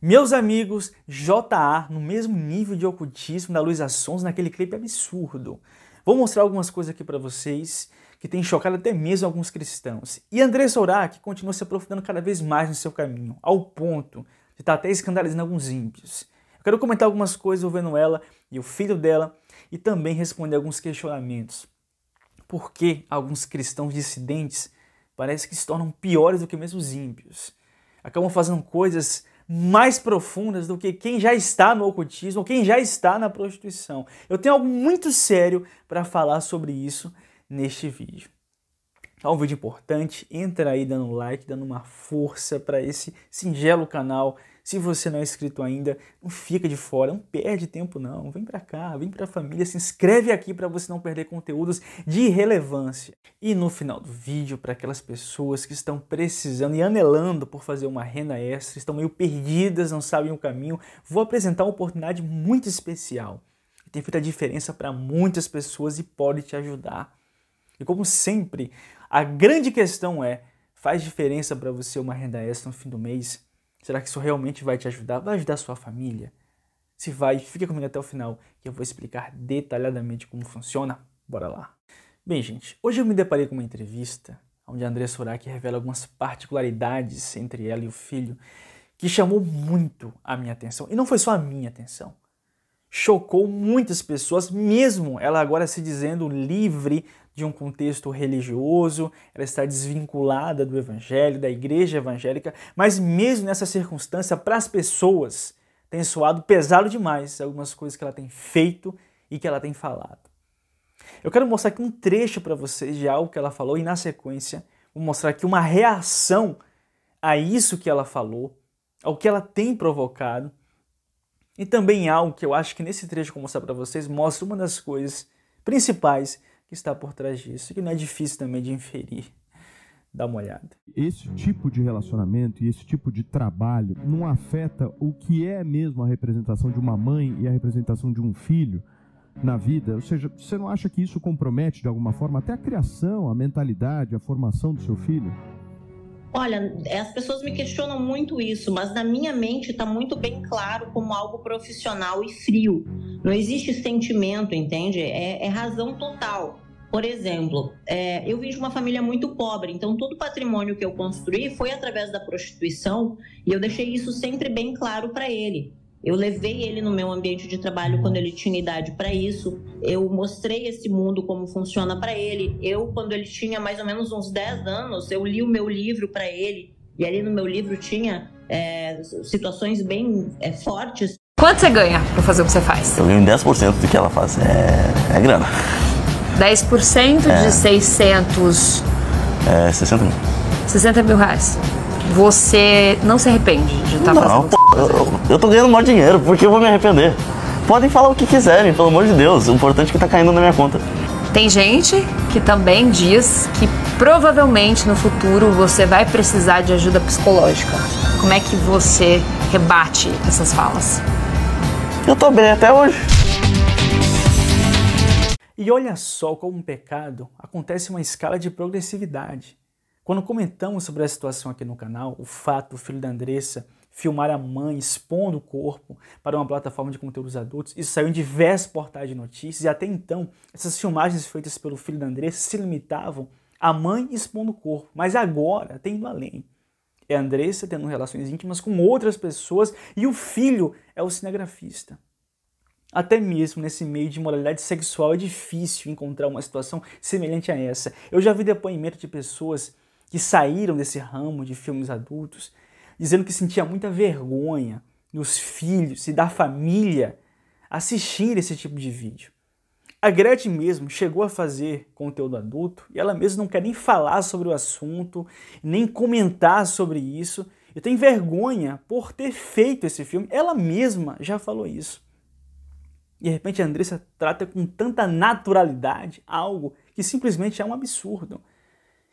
Meus amigos, JA no mesmo nível de ocultismo da Luísa Sons naquele clipe absurdo. Vou mostrar algumas coisas aqui para vocês que tem chocado até mesmo alguns cristãos. E André Sourac continua se aprofundando cada vez mais no seu caminho, ao ponto de estar tá até escandalizando alguns ímpios. Eu quero comentar algumas coisas vendo ela e o filho dela e também responder alguns questionamentos. Por que alguns cristãos dissidentes parece que se tornam piores do que mesmo os ímpios? Acabam fazendo coisas mais profundas do que quem já está no ocultismo, quem já está na prostituição. Eu tenho algo muito sério para falar sobre isso neste vídeo. É um vídeo importante, entra aí dando like, dando uma força para esse singelo canal se você não é inscrito ainda, não fica de fora, não perde tempo não. Vem para cá, vem para a família, se inscreve aqui para você não perder conteúdos de relevância. E no final do vídeo, para aquelas pessoas que estão precisando e anelando por fazer uma renda extra, estão meio perdidas, não sabem o caminho, vou apresentar uma oportunidade muito especial. Tem feito a diferença para muitas pessoas e pode te ajudar. E como sempre, a grande questão é: faz diferença para você uma renda extra no fim do mês? Será que isso realmente vai te ajudar? Vai ajudar a sua família? Se vai, fica comigo até o final que eu vou explicar detalhadamente como funciona. Bora lá! Bem, gente, hoje eu me deparei com uma entrevista onde a Andressa Soraki revela algumas particularidades entre ela e o filho que chamou muito a minha atenção. E não foi só a minha atenção. Chocou muitas pessoas, mesmo ela agora se dizendo livre de um contexto religioso, ela está desvinculada do evangelho, da igreja evangélica, mas mesmo nessa circunstância, para as pessoas, tem soado pesado demais algumas coisas que ela tem feito e que ela tem falado. Eu quero mostrar aqui um trecho para vocês de algo que ela falou e na sequência vou mostrar aqui uma reação a isso que ela falou, ao que ela tem provocado e também algo que eu acho que nesse trecho que eu vou mostrar para vocês mostra uma das coisas principais que está por trás disso, que não é difícil também de inferir. Dá uma olhada. Esse tipo de relacionamento e esse tipo de trabalho não afeta o que é mesmo a representação de uma mãe e a representação de um filho na vida? Ou seja, você não acha que isso compromete de alguma forma até a criação, a mentalidade, a formação do seu filho? Olha, as pessoas me hum. questionam muito isso, mas na minha mente está muito bem claro como algo profissional e frio. Não existe sentimento, entende? É, é razão total. Por exemplo, é, eu vim de uma família muito pobre, então todo o patrimônio que eu construí foi através da prostituição e eu deixei isso sempre bem claro para ele. Eu levei ele no meu ambiente de trabalho quando ele tinha idade para isso. Eu mostrei esse mundo como funciona para ele. Eu, quando ele tinha mais ou menos uns 10 anos, eu li o meu livro para ele. E ali no meu livro tinha é, situações bem é, fortes. Quanto você ganha para fazer o que você faz? Eu ganho 10% do que ela faz. É, é grana. 10% de é, 600. É, 60 mil. 60 mil reais. Você não se arrepende de estar tá não, fazendo? Não, eu, eu tô ganhando maior dinheiro, porque eu vou me arrepender. Podem falar o que quiserem, pelo amor de Deus. O importante é que tá caindo na minha conta. Tem gente que também diz que provavelmente no futuro você vai precisar de ajuda psicológica. Como é que você rebate essas falas? Eu tô bem até hoje. E olha só como um pecado acontece uma escala de progressividade. Quando comentamos sobre a situação aqui no canal, o fato, o filho da Andressa filmar a mãe expondo o corpo para uma plataforma de conteúdos adultos. Isso saiu em diversos portais de notícias e até então essas filmagens feitas pelo filho da Andressa se limitavam à mãe expondo o corpo, mas agora tendo além. É a Andressa tendo relações íntimas com outras pessoas e o filho é o cinegrafista. Até mesmo nesse meio de moralidade sexual é difícil encontrar uma situação semelhante a essa. Eu já vi depoimento de pessoas que saíram desse ramo de filmes adultos dizendo que sentia muita vergonha dos filhos e da família assistir esse tipo de vídeo. A Gretchen mesmo chegou a fazer conteúdo adulto e ela mesma não quer nem falar sobre o assunto, nem comentar sobre isso. Eu tenho vergonha por ter feito esse filme. Ela mesma já falou isso. E de repente a Andressa trata com tanta naturalidade algo que simplesmente é um absurdo.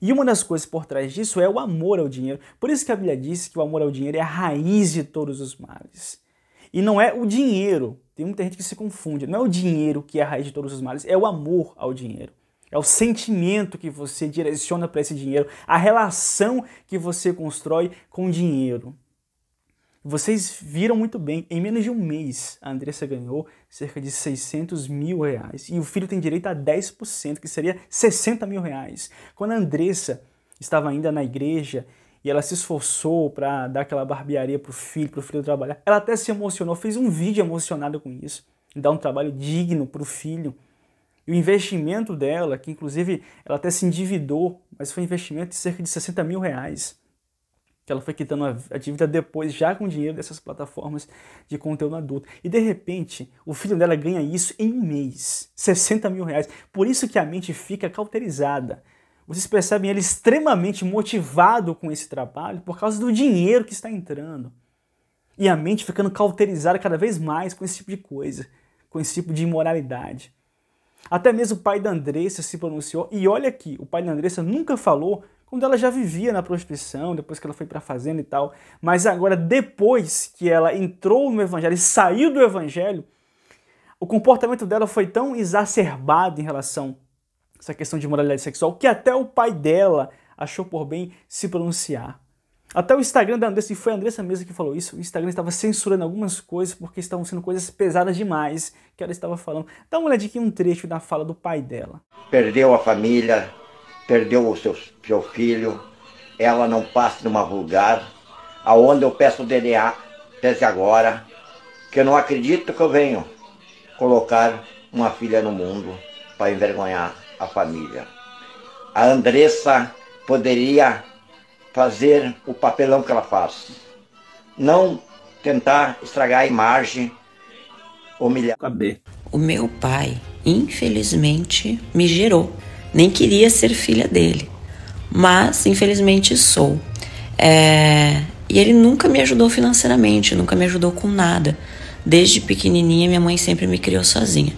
E uma das coisas por trás disso é o amor ao dinheiro. Por isso que a Bíblia diz que o amor ao dinheiro é a raiz de todos os males. E não é o dinheiro. Tem muita gente que se confunde. Não é o dinheiro que é a raiz de todos os males, é o amor ao dinheiro. É o sentimento que você direciona para esse dinheiro, a relação que você constrói com o dinheiro. Vocês viram muito bem, em menos de um mês, a Andressa ganhou cerca de 600 mil reais e o filho tem direito a 10%, que seria 60 mil reais. Quando a Andressa estava ainda na igreja e ela se esforçou para dar aquela barbearia para o filho, para o filho trabalhar, ela até se emocionou, fez um vídeo emocionado com isso, dar um trabalho digno para o filho. E o investimento dela, que inclusive ela até se endividou, mas foi um investimento de cerca de 60 mil reais que ela foi quitando a dívida depois, já com dinheiro dessas plataformas de conteúdo adulto. E de repente, o filho dela ganha isso em um mês, 60 mil reais. Por isso que a mente fica cauterizada. Vocês percebem ele extremamente motivado com esse trabalho por causa do dinheiro que está entrando. E a mente ficando cauterizada cada vez mais com esse tipo de coisa, com esse tipo de imoralidade. Até mesmo o pai da Andressa se pronunciou, e olha aqui, o pai da Andressa nunca falou quando ela já vivia na prostituição, depois que ela foi para a fazenda e tal, mas agora depois que ela entrou no evangelho e saiu do evangelho, o comportamento dela foi tão exacerbado em relação a essa questão de moralidade sexual que até o pai dela achou por bem se pronunciar. Até o Instagram da Andressa, e foi a Andressa mesmo que falou isso, o Instagram estava censurando algumas coisas porque estavam sendo coisas pesadas demais que ela estava falando. Dá uma olhadinha aqui um trecho da fala do pai dela. Perdeu a família, perdeu o seu, seu filho, ela não passa numa vulgar, aonde eu peço o DNA desde agora, que eu não acredito que eu venho colocar uma filha no mundo para envergonhar a família. A Andressa poderia fazer o papelão que ela faz. Não tentar estragar a imagem, humilhar. O meu pai, infelizmente, me gerou nem queria ser filha dele, mas infelizmente sou. É... E ele nunca me ajudou financeiramente, nunca me ajudou com nada. Desde pequenininha, minha mãe sempre me criou sozinha.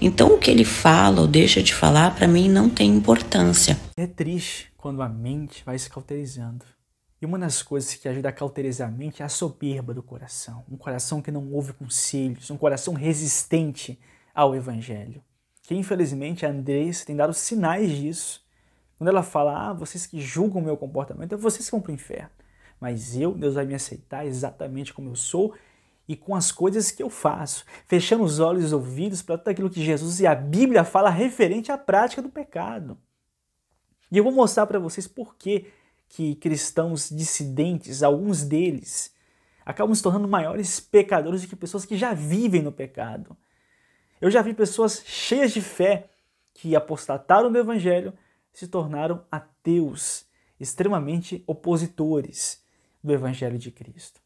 Então, o que ele fala ou deixa de falar, para mim, não tem importância. É triste quando a mente vai se cauterizando. E uma das coisas que ajuda a cauterizar a mente é a soberba do coração. Um coração que não ouve conselhos, um coração resistente ao evangelho que infelizmente a Andrés tem dado sinais disso. Quando ela fala, ah, vocês que julgam o meu comportamento, é vocês que vão para o inferno. Mas eu, Deus vai me aceitar exatamente como eu sou e com as coisas que eu faço, fechando os olhos e os ouvidos para tudo aquilo que Jesus e a Bíblia fala referente à prática do pecado. E eu vou mostrar para vocês por que, que cristãos dissidentes, alguns deles, acabam se tornando maiores pecadores do que pessoas que já vivem no pecado. Eu já vi pessoas cheias de fé que apostataram do evangelho se tornaram ateus, extremamente opositores do evangelho de Cristo.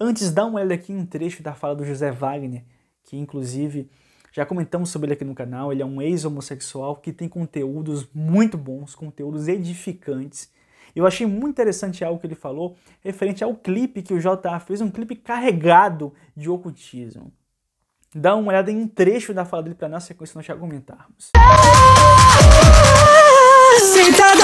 Antes, dá uma olhada aqui em um trecho da fala do José Wagner, que inclusive já comentamos sobre ele aqui no canal. Ele é um ex-homossexual que tem conteúdos muito bons, conteúdos edificantes. Eu achei muito interessante algo que ele falou referente ao clipe que o JA fez, um clipe carregado de ocultismo dá uma olhada em um trecho da fala dele para na sequência nós argumentarmos. Sentada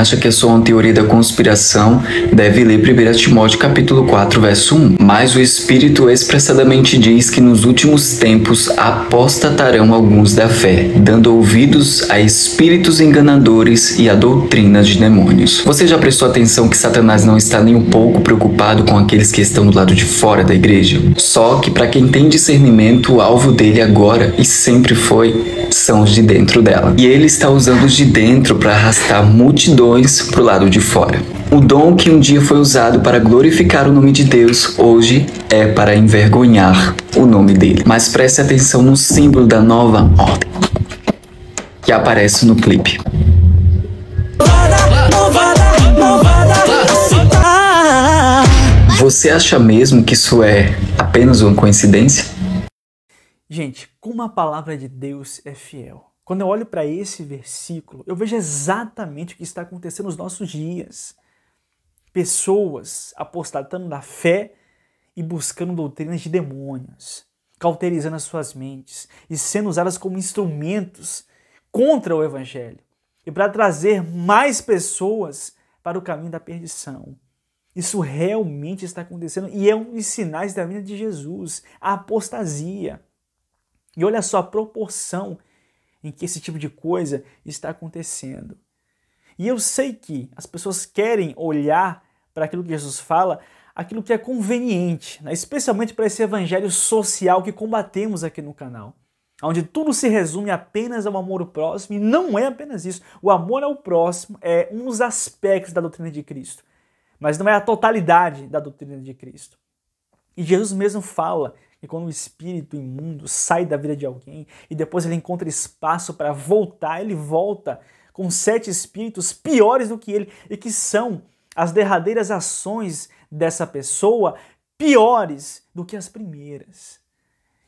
acha que só uma teoria da conspiração deve ler 1 Timóteo capítulo 4, verso 1. Mas o Espírito expressadamente diz que nos últimos tempos apostatarão alguns da fé, dando ouvidos a espíritos enganadores e a doutrinas de demônios. Você já prestou atenção que Satanás não está nem um pouco preocupado com aqueles que estão do lado de fora da igreja? Só que para quem tem discernimento, o alvo dele agora e sempre foi são os de dentro dela. E ele está usando os de dentro para arrastar multidões para o lado de fora. O dom que um dia foi usado para glorificar o nome de Deus, hoje é para envergonhar o nome dele. Mas preste atenção no símbolo da nova ordem que aparece no clipe. Você acha mesmo que isso é apenas uma coincidência? Gente, como a palavra de Deus é fiel. Quando eu olho para esse versículo, eu vejo exatamente o que está acontecendo nos nossos dias. Pessoas apostatando da fé e buscando doutrinas de demônios, cauterizando as suas mentes e sendo usadas como instrumentos contra o evangelho e para trazer mais pessoas para o caminho da perdição. Isso realmente está acontecendo e é um dos sinais da vida de Jesus, a apostasia. E olha só a proporção em que esse tipo de coisa está acontecendo. E eu sei que as pessoas querem olhar para aquilo que Jesus fala, aquilo que é conveniente, né? especialmente para esse evangelho social que combatemos aqui no canal, onde tudo se resume apenas ao amor ao próximo, e não é apenas isso. O amor ao próximo é um dos aspectos da doutrina de Cristo, mas não é a totalidade da doutrina de Cristo. E Jesus mesmo fala e quando o espírito imundo sai da vida de alguém e depois ele encontra espaço para voltar, ele volta com sete espíritos piores do que ele e que são as derradeiras ações dessa pessoa piores do que as primeiras.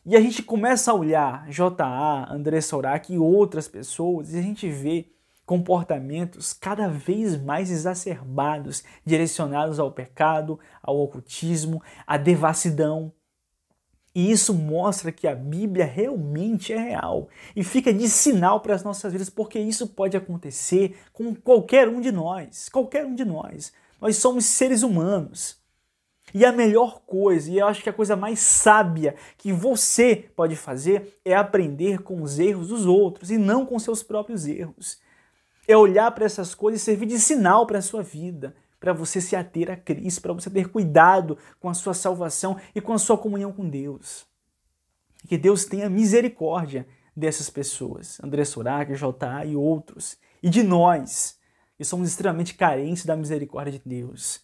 E a gente começa a olhar J.A., André Sorak e outras pessoas e a gente vê comportamentos cada vez mais exacerbados, direcionados ao pecado, ao ocultismo, à devassidão, e isso mostra que a Bíblia realmente é real e fica de sinal para as nossas vidas, porque isso pode acontecer com qualquer um de nós, qualquer um de nós. Nós somos seres humanos. E a melhor coisa, e eu acho que a coisa mais sábia que você pode fazer é aprender com os erros dos outros e não com seus próprios erros. É olhar para essas coisas e servir de sinal para a sua vida para você se ater a Cristo, para você ter cuidado com a sua salvação e com a sua comunhão com Deus. Que Deus tenha misericórdia dessas pessoas, André Soraca, J.A. e outros, e de nós, que somos extremamente carentes da misericórdia de Deus.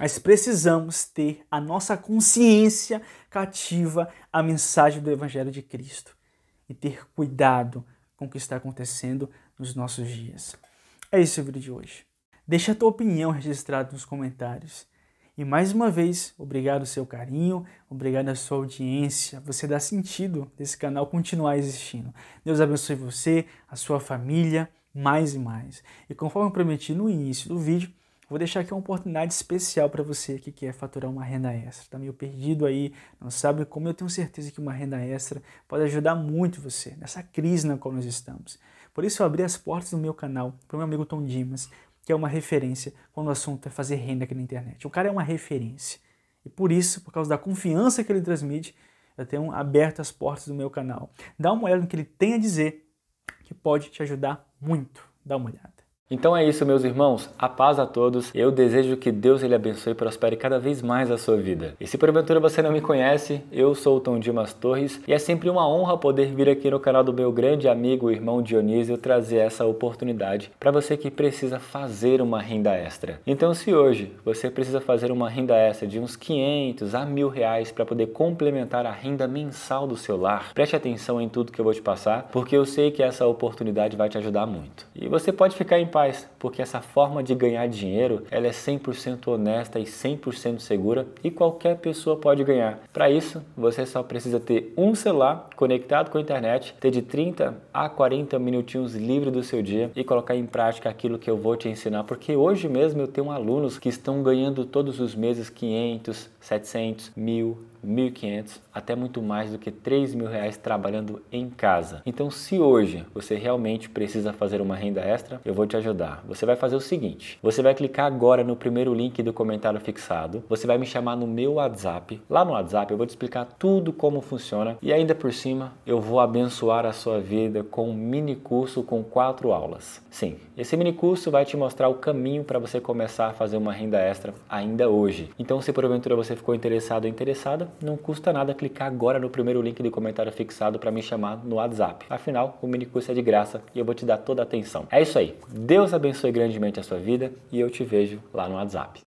Mas precisamos ter a nossa consciência cativa à mensagem do Evangelho de Cristo e ter cuidado com o que está acontecendo nos nossos dias. É esse o vídeo de hoje. Deixa a tua opinião registrada nos comentários. E mais uma vez, obrigado pelo seu carinho, obrigado a sua audiência. Você dá sentido desse canal continuar existindo. Deus abençoe você, a sua família, mais e mais. E conforme prometi no início do vídeo, vou deixar aqui uma oportunidade especial para você que quer faturar uma renda extra. Está meio perdido aí, não sabe como eu tenho certeza que uma renda extra pode ajudar muito você nessa crise na qual nós estamos. Por isso eu abri as portas do meu canal para o meu amigo Tom Dimas, que é uma referência quando o assunto é fazer renda aqui na internet. O cara é uma referência. E por isso, por causa da confiança que ele transmite, eu tenho aberto as portas do meu canal. Dá uma olhada no que ele tem a dizer, que pode te ajudar muito. Dá uma olhada. Então é isso, meus irmãos. A paz a todos. Eu desejo que Deus ele abençoe e prospere cada vez mais a sua vida. E se porventura você não me conhece, eu sou o Tom Dimas Torres e é sempre uma honra poder vir aqui no canal do meu grande amigo e irmão Dionísio trazer essa oportunidade para você que precisa fazer uma renda extra. Então, se hoje você precisa fazer uma renda extra de uns 500 a mil reais para poder complementar a renda mensal do seu lar, preste atenção em tudo que eu vou te passar, porque eu sei que essa oportunidade vai te ajudar muito. E você pode ficar em paz porque essa forma de ganhar dinheiro, ela é 100% honesta e 100% segura e qualquer pessoa pode ganhar. Para isso, você só precisa ter um celular conectado com a internet, ter de 30 a 40 minutinhos livre do seu dia e colocar em prática aquilo que eu vou te ensinar, porque hoje mesmo eu tenho alunos que estão ganhando todos os meses 500, 700, 1000, 1.500 até muito mais do que 3 mil reais trabalhando em casa. Então, se hoje você realmente precisa fazer uma renda extra, eu vou te ajudar. Você vai fazer o seguinte: você vai clicar agora no primeiro link do comentário fixado, você vai me chamar no meu WhatsApp. Lá no WhatsApp eu vou te explicar tudo como funciona e ainda por cima eu vou abençoar a sua vida com um mini curso com quatro aulas. Sim, esse mini curso vai te mostrar o caminho para você começar a fazer uma renda extra ainda hoje. Então, se porventura você ficou interessado ou interessada, não custa nada clicar agora no primeiro link do comentário fixado para me chamar no WhatsApp. Afinal, o mini curso é de graça e eu vou te dar toda a atenção. É isso aí. Deus abençoe grandemente a sua vida e eu te vejo lá no WhatsApp.